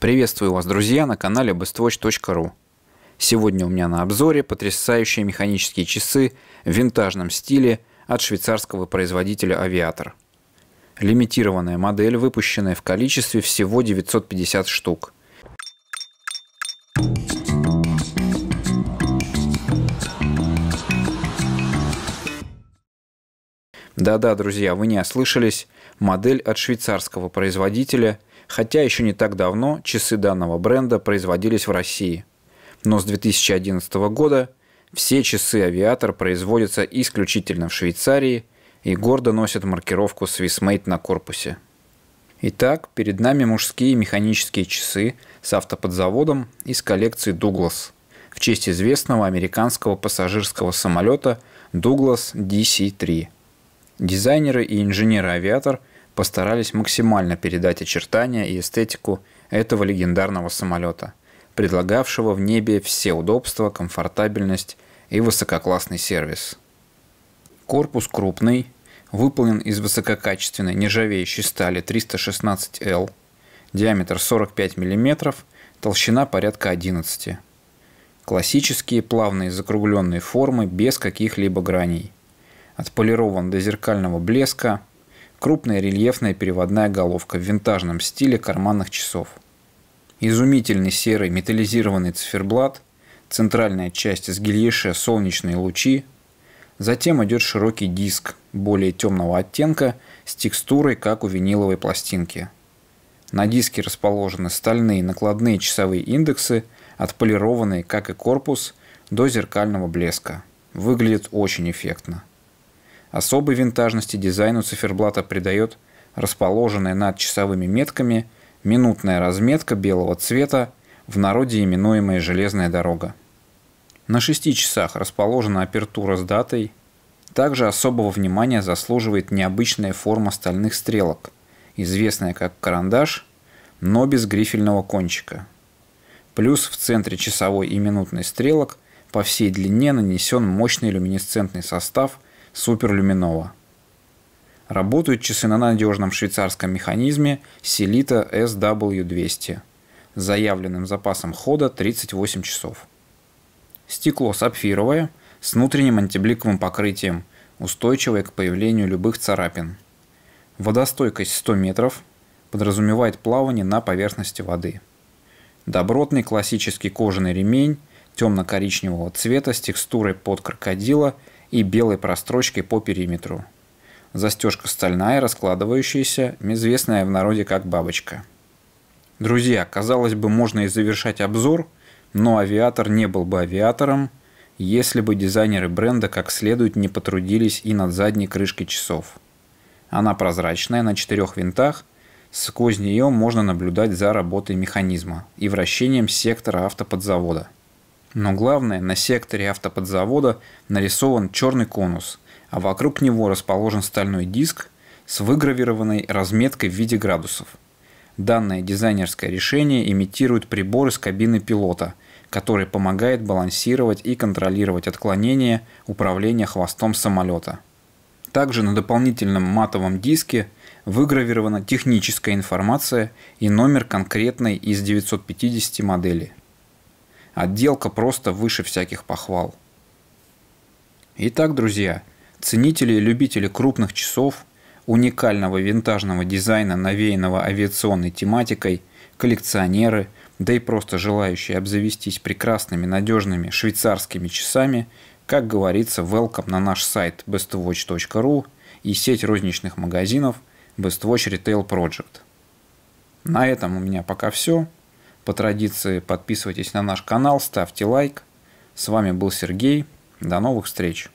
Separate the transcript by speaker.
Speaker 1: Приветствую вас, друзья, на канале bestwatch.ru. Сегодня у меня на обзоре потрясающие механические часы в винтажном стиле от швейцарского производителя «Авиатор». Лимитированная модель, выпущенная в количестве всего 950 штук. Да-да, друзья, вы не ослышались. Модель от швейцарского производителя – хотя еще не так давно часы данного бренда производились в России. Но с 2011 года все часы «Авиатор» производятся исключительно в Швейцарии и гордо носят маркировку «Swissmate» на корпусе. Итак, перед нами мужские механические часы с автоподзаводом из коллекции «Дуглас» в честь известного американского пассажирского самолета «Дуглас DC-3». Дизайнеры и инженеры-авиатор – постарались максимально передать очертания и эстетику этого легендарного самолета, предлагавшего в небе все удобства, комфортабельность и высококлассный сервис. Корпус крупный, выполнен из высококачественной нержавеющей стали 316L, диаметр 45 мм, толщина порядка 11 Классические плавные закругленные формы без каких-либо граней. Отполирован до зеркального блеска – Крупная рельефная переводная головка в винтажном стиле карманных часов. Изумительный серый металлизированный циферблат, центральная часть из гильеше «Солнечные лучи», Затем идет широкий диск более темного оттенка с текстурой, как у виниловой пластинки. На диске расположены стальные накладные часовые индексы, отполированные, как и корпус, до зеркального блеска. Выглядит очень эффектно. Особой винтажности дизайну циферблата придает расположенная над часовыми метками минутная разметка белого цвета, в народе именуемая «железная дорога». На шести часах расположена апертура с датой. Также особого внимания заслуживает необычная форма стальных стрелок, известная как карандаш, но без грифельного кончика. Плюс в центре часовой и минутной стрелок по всей длине нанесен мощный люминесцентный состав – Суперлюминова. Работают часы на надежном швейцарском механизме Селита SW200 с заявленным запасом хода 38 часов. Стекло сапфировое с внутренним антибликовым покрытием, устойчивое к появлению любых царапин. Водостойкость 100 метров подразумевает плавание на поверхности воды. Добротный классический кожаный ремень темно-коричневого цвета с текстурой под крокодила и белой прострочкой по периметру. Застежка стальная, раскладывающаяся, известная в народе как бабочка. Друзья, казалось бы, можно и завершать обзор, но авиатор не был бы авиатором, если бы дизайнеры бренда как следует не потрудились и над задней крышкой часов. Она прозрачная, на четырех винтах, сквозь нее можно наблюдать за работой механизма и вращением сектора автоподзавода – но главное, на секторе автоподзавода нарисован черный конус, а вокруг него расположен стальной диск с выгравированной разметкой в виде градусов. Данное дизайнерское решение имитирует прибор из кабины пилота, который помогает балансировать и контролировать отклонение управления хвостом самолета. Также на дополнительном матовом диске выгравирована техническая информация и номер конкретной из 950 модели. Отделка просто выше всяких похвал. Итак, друзья, ценители и любители крупных часов, уникального винтажного дизайна, навеянного авиационной тематикой, коллекционеры, да и просто желающие обзавестись прекрасными, надежными швейцарскими часами, как говорится, welcome на наш сайт bestwatch.ru и сеть розничных магазинов Bestwatch Retail Project. На этом у меня пока все. По традиции подписывайтесь на наш канал, ставьте лайк. С вами был Сергей. До новых встреч!